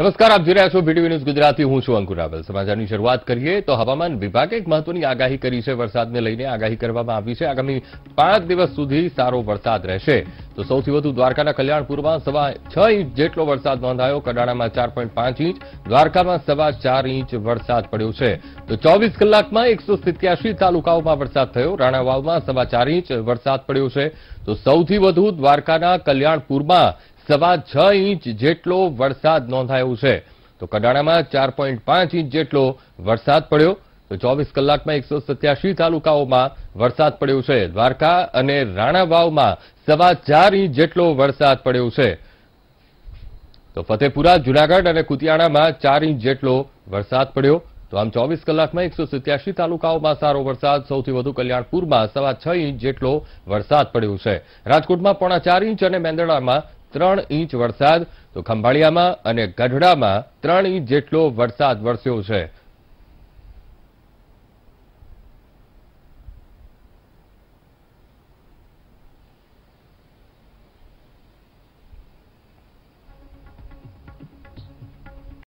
નમસ્કાર આપ જોઈ રહ્યા છો બીટીવી ન્યૂઝ ગુજરાતી હું છું અંકુર રાવલ સમાચારની શરૂઆત કરીએ તો હવામાન વિભાગે એક મહત્વની આગાહી કરી છે વરસાદને લઈને આગાહી કરવામાં આવી છે આગામી પાંચ દિવસ સુધી સારો વરસાદ રહેશે તો સૌથી વધુ દ્વારકાના કલ્યાણપુરમાં સવા છ ઇંચ જેટલો વરસાદ નોંધાયો કડાણામાં ચાર પોઈન્ટ પાંચ ઇંચ દ્વારકામાં સવા ચાર ઇંચ વરસાદ પડ્યો છે તો ચોવીસ કલાકમાં એકસો સિત્યાસી તાલુકાઓમાં વરસાદ થયો રાણાવાવમાં સવા ચાર ઇંચ વરસાદ પડ્યો છે તો સૌથી વધુ દ્વારકાના કલ્યાણપુરમાં સવા છ ઇંચ જેટલો વરસાદ નોંધાયો છે તો કડાણામાં ચાર પોઈન્ટ પાંચ ઇંચ જેટલો વરસાદ પડ્યો તો ચોવીસ કલાકમાં એકસો સત્યાસી તાલુકાઓમાં વરસાદ પડ્યો છે દ્વારકા અને રાણાવાવમાં સવા ચાર ઇંચ જેટલો વરસાદ પડ્યો છે તો ફતેપુરા જુનાગઢ અને કુતિયાણામાં ચાર ઇંચ જેટલો વરસાદ પડ્યો તો આમ ચોવીસ કલાકમાં એકસો સત્યાસી તાલુકાઓમાં સારો વરસાદ સૌથી વધુ કલ્યાણપુરમાં સવા છ ઇંચ જેટલો વરસાદ પડ્યો છે રાજકોટમાં પોણા ચાર ઇંચ અને મેંદરડામાં ત્રણ ઇંચ વરસાદ તો ખંભાળિયામાં અને ગઢડામાં ત્રણ ઇંચ જેટલો વરસાદ વરસ્યો છે